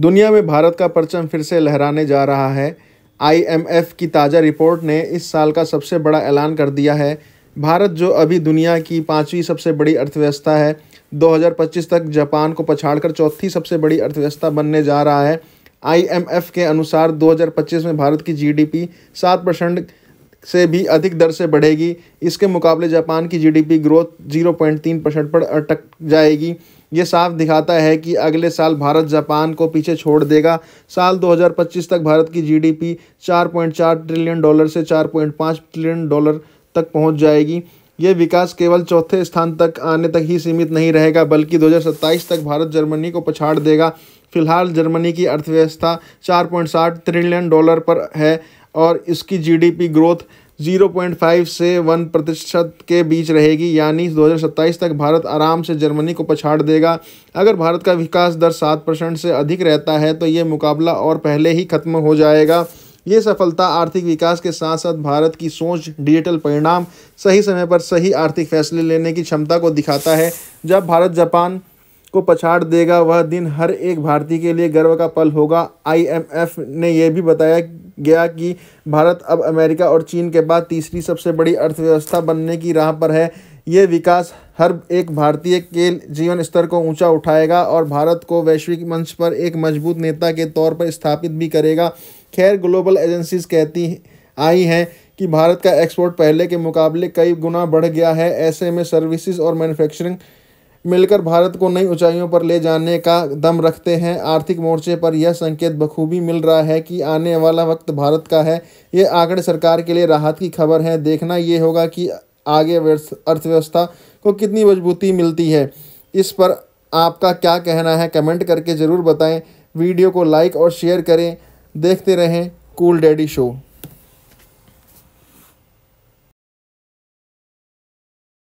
दुनिया में भारत का परचम फिर से लहराने जा रहा है आईएमएफ की ताज़ा रिपोर्ट ने इस साल का सबसे बड़ा ऐलान कर दिया है भारत जो अभी दुनिया की पाँचवीं सबसे बड़ी अर्थव्यवस्था है 2025 तक जापान को पछाड़कर चौथी सबसे बड़ी अर्थव्यवस्था बनने जा रहा है आईएमएफ के अनुसार 2025 में भारत की जीडीपी 7 परसेंट से भी अधिक दर से बढ़ेगी इसके मुकाबले जापान की जीडीपी ग्रोथ 0.3 परसेंट पर अटक जाएगी ये साफ दिखाता है कि अगले साल भारत जापान को पीछे छोड़ देगा साल 2025 तक भारत की जीडीपी 4.4 ट्रिलियन डॉलर से 4.5 ट्रिलियन डॉलर तक पहुंच जाएगी ये विकास केवल चौथे स्थान तक आने तक ही सीमित नहीं रहेगा बल्कि 2027 तक भारत जर्मनी को पछाड़ देगा फिलहाल जर्मनी की अर्थव्यवस्था चार ट्रिलियन डॉलर पर है और इसकी जीडीपी ग्रोथ 0.5 से 1 प्रतिशत के बीच रहेगी यानी 2027 तक भारत आराम से जर्मनी को पछाड़ देगा अगर भारत का विकास दर 7 परसेंट से अधिक रहता है तो ये मुकाबला और पहले ही खत्म हो जाएगा ये सफलता आर्थिक विकास के साथ साथ भारत की सोच डिजिटल परिणाम सही समय पर सही आर्थिक फैसले लेने की क्षमता को दिखाता है जब भारत जापान को पछाड़ देगा वह दिन हर एक भारतीय के लिए गर्व का पल होगा आईएमएफ ने यह भी बताया गया कि भारत अब अमेरिका और चीन के बाद तीसरी सबसे बड़ी अर्थव्यवस्था बनने की राह पर है ये विकास हर एक भारतीय के जीवन स्तर को ऊंचा उठाएगा और भारत को वैश्विक मंच पर एक मजबूत नेता के तौर पर स्थापित भी करेगा खैर ग्लोबल एजेंसीज कहती आई हैं कि भारत का एक्सपोर्ट पहले के मुकाबले कई गुना बढ़ गया है ऐसे में सर्विसेज और मैन्युफैक्चरिंग मिलकर भारत को नई ऊंचाइयों पर ले जाने का दम रखते हैं आर्थिक मोर्चे पर यह संकेत बखूबी मिल रहा है कि आने वाला वक्त भारत का है ये आंकड़े सरकार के लिए राहत की खबर है देखना ये होगा कि आगे अर्थव्यवस्था को कितनी मजबूती मिलती है इस पर आपका क्या कहना है कमेंट करके ज़रूर बताएं वीडियो को लाइक और शेयर करें देखते रहें कूल डैडी शो